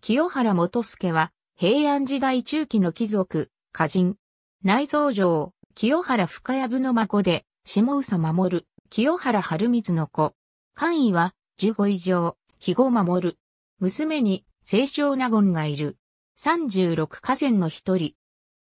清原元助は、平安時代中期の貴族、歌人。内蔵城、清原深部の孫で、下宇佐守、清原春光の子。官位は、十五以上、肥後守。娘に、清少納言がいる。三十六河川の一人。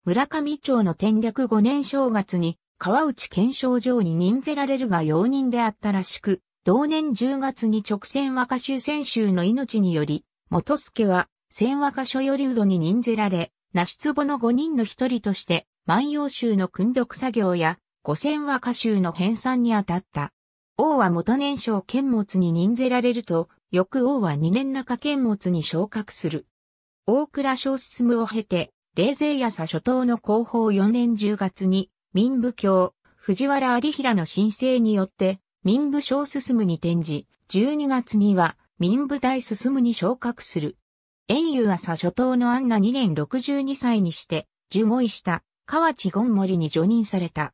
村上町の天略五年正月に、川内検証場に任せられるが容認であったらしく、同年十月に直線若州選手の命により、元助は、千和歌所よりうどに任ぜられ、なしつぼの五人の一人として、万葉集の訓読作業や、五千和歌集の編纂に当たった。王は元年少剣物に任ぜられると、翌王は二年中剣物に昇格する。大倉小進を経て、冷静や佐初等の後方4年10月に、民部教、藤原有平の申請によって、民部小進に転じ、12月には、民部大進に昇格する。遠遊朝初頭のアンナ2年62歳にして、15位した河内権森に除任された。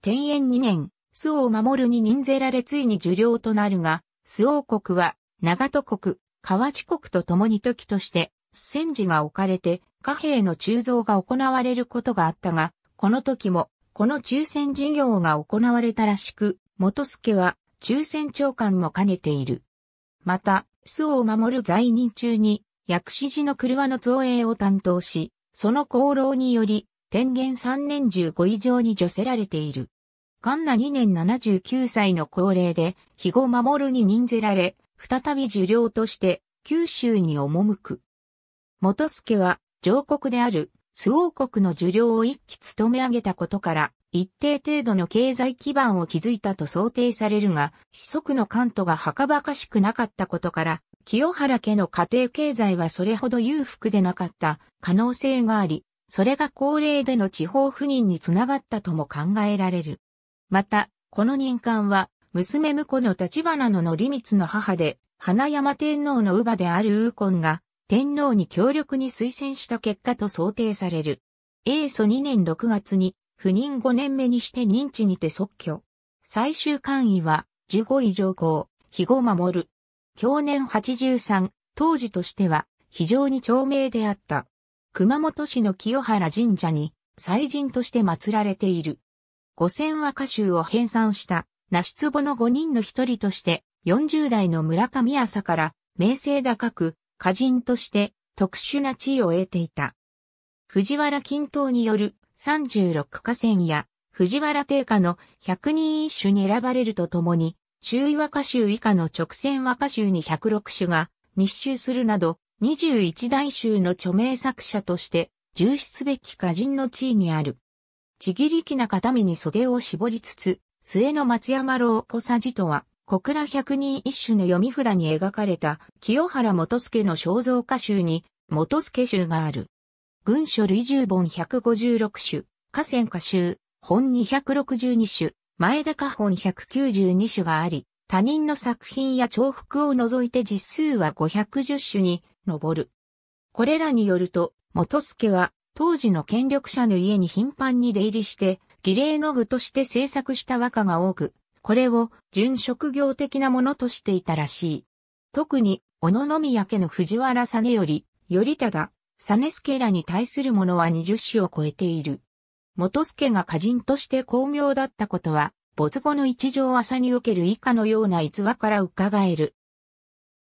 天延2年、周を守るに任ぜられついに受領となるが、周王国は長戸国、河内国と共に時として、戦時が置かれて貨幣の鋳造が行われることがあったが、この時も、この抽選事業が行われたらしく、元助は抽選長官も兼ねている。また、巣を守る在任中に、薬師寺の車の造営を担当し、その功労により、天元3年15以上に除せられている。カンナ2年79歳の高齢で、肥後守に任ぜられ、再び受領として、九州に赴く。元助は、上国である、巣王国の受領を一気務め上げたことから、一定程度の経済基盤を築いたと想定されるが、子息の関東がはかばかしくなかったことから、清原家の家庭経済はそれほど裕福でなかった可能性があり、それが高齢での地方不妊につながったとも考えられる。また、この任官は、娘婿の立花の則光の母で、花山天皇の乳母であるウーコンが、天皇に強力に推薦した結果と想定される。英祖2年6月に、赴人5年目にして認知にて即居。最終官位は、15位上皇、肥後守。去年83、当時としては、非常に長命であった。熊本市の清原神社に、祭神として祀られている。五千和歌集を編纂した、なしつぼの5人の一人として、40代の村上朝から、名声高く、歌人として、特殊な地位を得ていた。藤原均等による三十六河川や藤原定家の百人一首に選ばれるとともに、周囲和歌集以下の直線和歌集に106が日集するなど、二十一大集の著名作者として重視すべき歌人の地位にある。ちぎりきな形見に袖を絞りつつ、末の松山老小佐じとは、小倉百人一首の読み札に描かれた清原元助の肖像歌集に元助集がある。軍書類十本156種、河川歌集、本262種、前田花本192種があり、他人の作品や重複を除いて実数は510種に上る。これらによると、元助は当時の権力者の家に頻繁に出入りして、儀礼の具として制作した和歌が多く、これを純職業的なものとしていたらしい。特に、小野宮家の藤原実より、頼忠、サネスケらに対するものは20種を超えている。元助が歌人として巧妙だったことは、没後の一条朝における以下のような逸話から伺える。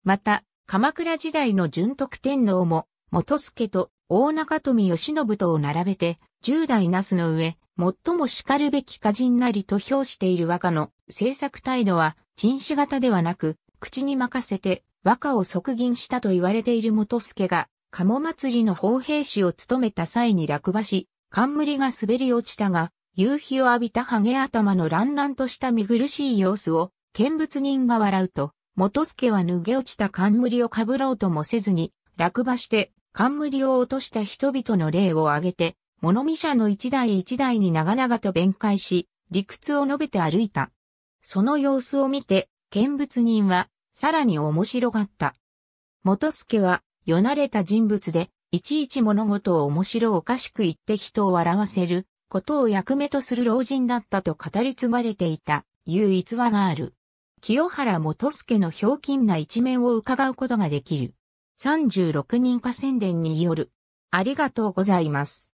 また、鎌倉時代の純徳天皇も、元助と大中富義信とを並べて、十代なすの上、最も叱るべき歌人なりと評している和歌の制作態度は、陳種型ではなく、口に任せて和歌を即吟したと言われている元助が、鴨祭りの砲兵士を務めた際に落馬し、冠が滑り落ちたが、夕日を浴びたハゲ頭の乱々とした見苦しい様子を、見物人が笑うと、元助は脱げ落ちた冠をかぶろうともせずに、落馬して、冠を落とした人々の霊を挙げて、物見者の一台一台に長々と弁解し、理屈を述べて歩いた。その様子を見て、見物人は、さらに面白がった。元助は、よなれた人物で、いちいち物事を面白おかしく言って人を笑わせることを役目とする老人だったと語り継がれていた、いう逸話がある。清原元助のひょうきんな一面を伺うことができる。36人化宣伝による。ありがとうございます。